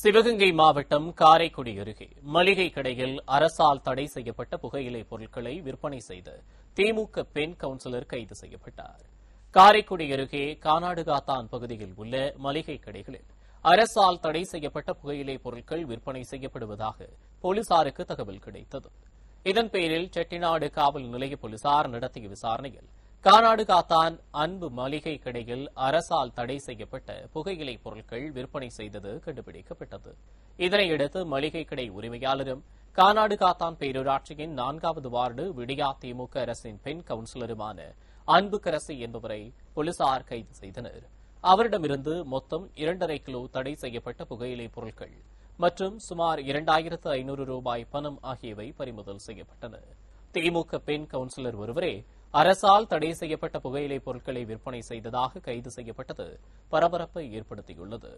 சிவகங்கை மாவட்டம் காரைக்குடி அருகே மளிகை கடையில் அரசால் தடை செய்யப்பட்ட புகையிலை பொருட்களை விற்பனை செய்த திமுக பெண் கவுன்சிலர் கைது செய்யப்பட்டார் காரைக்குடி அருகே கானாடுகாத்தான் பகுதியில் உள்ள மளிகை கடைகளில் அரசால் தடை செய்யப்பட்ட புகையிலை பொருட்கள் விற்பனை செய்யப்படுவதாக போலீசாருக்கு தகவல் கிடைத்தது இதன் பேரில் செட்டிநாடு காவல் நிலைய போலீசார் நடத்திய விசாரணையில் கானாடு காத்தான் அன்பு மளிகை கடையில் அரசால் தடை செய்யப்பட்ட புகையிலை பொருட்கள் விற்பனை செய்தது கண்டுபிடிக்கப்பட்டது இதனையடுத்து மளிகை கடை உரிமையாளரும் கானாடு காத்தான் பேரூராட்சியின் நான்காவது வார்டு விடியா திமுக அரசின் பெண் கவுன்சிலருமான அன்புக்கரசி என்பவரை போலீசார் கைது செய்தனர் அவரிடமிருந்து மொத்தம் இரண்டரை கிலோ தடை செய்யப்பட்ட புகையிலை பொருட்கள் மற்றும் சுமார் இரண்டாயிரத்து ஐநூறு ரூபாய் பணம் ஆகியவை பறிமுதல் செய்யப்பட்டன திமுக பெண் கவுன்சிலர் ஒருவரே அரசால் தடை செய்யப்பட்ட புகையிலை பொருட்களை விற்பனை செய்ததாக கைது செய்யப்பட்டது பரபரப்பை ஏற்படுத்தியுள்ளது